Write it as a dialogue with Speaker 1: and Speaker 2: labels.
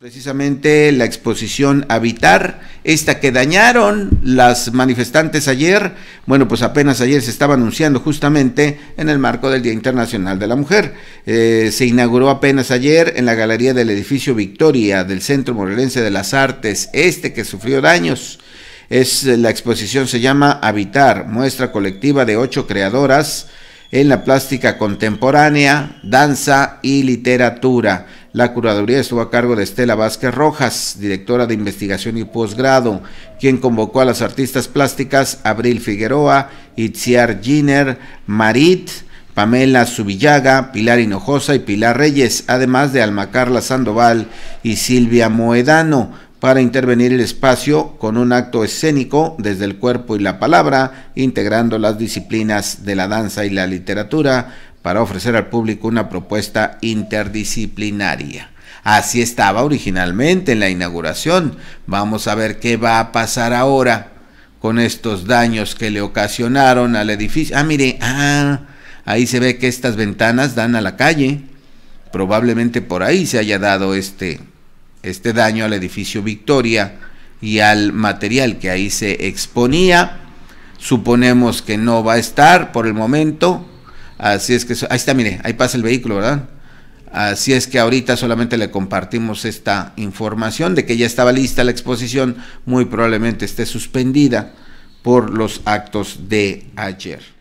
Speaker 1: Precisamente la exposición Habitar, esta que dañaron las manifestantes ayer, bueno, pues apenas ayer se estaba anunciando justamente en el marco del Día Internacional de la Mujer. Eh, se inauguró apenas ayer en la galería del edificio Victoria del Centro Morelense de las Artes, este que sufrió daños. Es, la exposición se llama Habitar, muestra colectiva de ocho creadoras en la plástica contemporánea, danza y literatura. La curaduría estuvo a cargo de Estela Vázquez Rojas, directora de investigación y posgrado, quien convocó a las artistas plásticas Abril Figueroa, Itziar Giner, Marit, Pamela Subillaga, Pilar Hinojosa y Pilar Reyes, además de Alma Carla Sandoval y Silvia Moedano para intervenir el espacio con un acto escénico desde el cuerpo y la palabra, integrando las disciplinas de la danza y la literatura para ofrecer al público una propuesta interdisciplinaria. Así estaba originalmente en la inauguración. Vamos a ver qué va a pasar ahora con estos daños que le ocasionaron al edificio. Ah, mire, ah, ahí se ve que estas ventanas dan a la calle. Probablemente por ahí se haya dado este este daño al edificio Victoria y al material que ahí se exponía. Suponemos que no va a estar por el momento. Así es que ahí está, mire, ahí pasa el vehículo, ¿verdad? Así es que ahorita solamente le compartimos esta información de que ya estaba lista la exposición, muy probablemente esté suspendida por los actos de ayer.